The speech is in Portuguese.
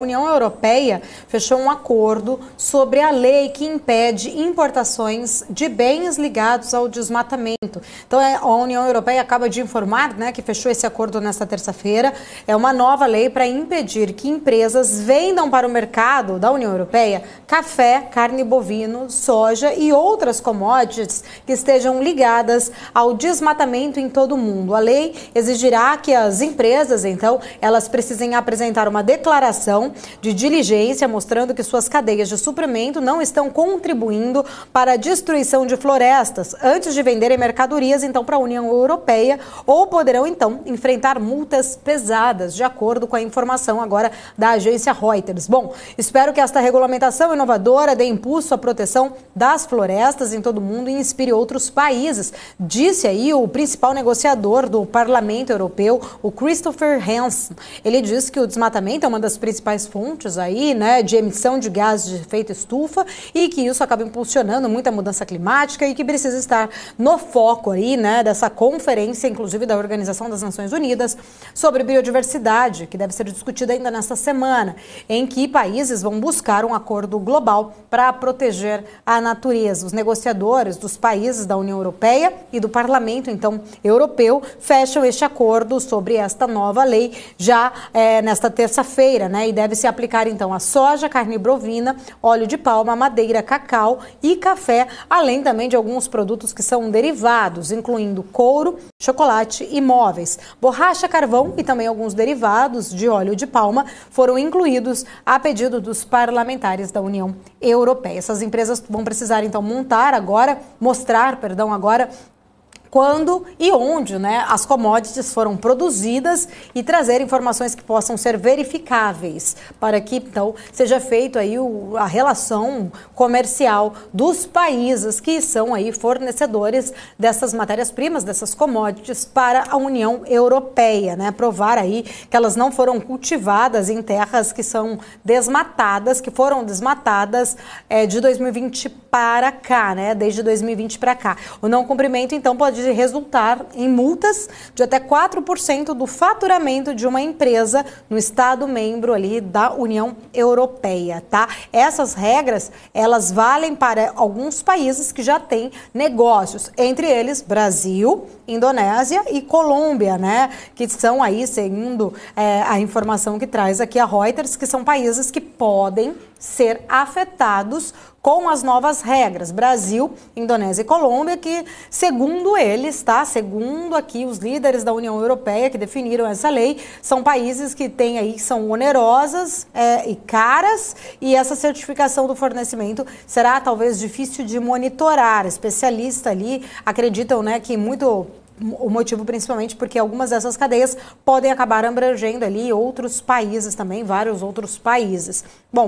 A União Europeia fechou um acordo sobre a lei que impede importações de bens ligados ao desmatamento. Então, é, a União Europeia acaba de informar né, que fechou esse acordo nesta terça-feira. É uma nova lei para impedir que empresas vendam para o mercado da União Europeia café, carne bovino, soja e outras commodities que estejam ligadas ao desmatamento em todo o mundo. A lei exigirá que as empresas, então, elas precisem apresentar uma declaração de diligência mostrando que suas cadeias de suprimento não estão contribuindo para a destruição de florestas antes de venderem mercadorias então para a União Europeia ou poderão então enfrentar multas pesadas, de acordo com a informação agora da agência Reuters. Bom, espero que esta regulamentação inovadora dê impulso à proteção das florestas em todo o mundo e inspire outros países, disse aí o principal negociador do Parlamento Europeu, o Christopher Hansen. Ele disse que o desmatamento é uma das principais principais fontes aí, né, de emissão de gases de efeito estufa e que isso acaba impulsionando muita mudança climática e que precisa estar no foco aí, né, dessa conferência, inclusive da Organização das Nações Unidas sobre biodiversidade, que deve ser discutida ainda nesta semana, em que países vão buscar um acordo global para proteger a natureza. Os negociadores dos países da União Europeia e do Parlamento, então, europeu, fecham este acordo sobre esta nova lei já é, nesta terça-feira, né, e deve Deve-se aplicar então a soja, carne bovina, óleo de palma, madeira, cacau e café, além também de alguns produtos que são derivados, incluindo couro, chocolate e móveis. Borracha, carvão e também alguns derivados de óleo de palma foram incluídos a pedido dos parlamentares da União Europeia. Essas empresas vão precisar então montar agora, mostrar, perdão, agora quando e onde né, as commodities foram produzidas e trazer informações que possam ser verificáveis para que então seja feito aí a relação comercial dos países que são aí fornecedores dessas matérias-primas, dessas commodities para a União Europeia, né? Provar aí que elas não foram cultivadas em terras que são desmatadas, que foram desmatadas é, de 2020 para cá, né? Desde 2020 para cá. O não cumprimento então pode pode resultar em multas de até 4% do faturamento de uma empresa no Estado membro ali da União Europeia, tá? Essas regras, elas valem para alguns países que já têm negócios, entre eles Brasil, Indonésia e Colômbia, né? Que são aí, seguindo é, eh, a informação que traz aqui a Reuters, que são países que podem ser afetados com as novas regras. Brasil, Indonésia e Colômbia, que, segundo eles, tá? Segundo aqui os líderes da União Europeia que definiram essa lei, são países que têm aí, são onerosas é, e caras, e essa certificação do fornecimento será talvez difícil de monitorar. Especialista ali acreditam né, que muito o motivo principalmente porque algumas dessas cadeias podem acabar abrangendo ali outros países também, vários outros países. Bom,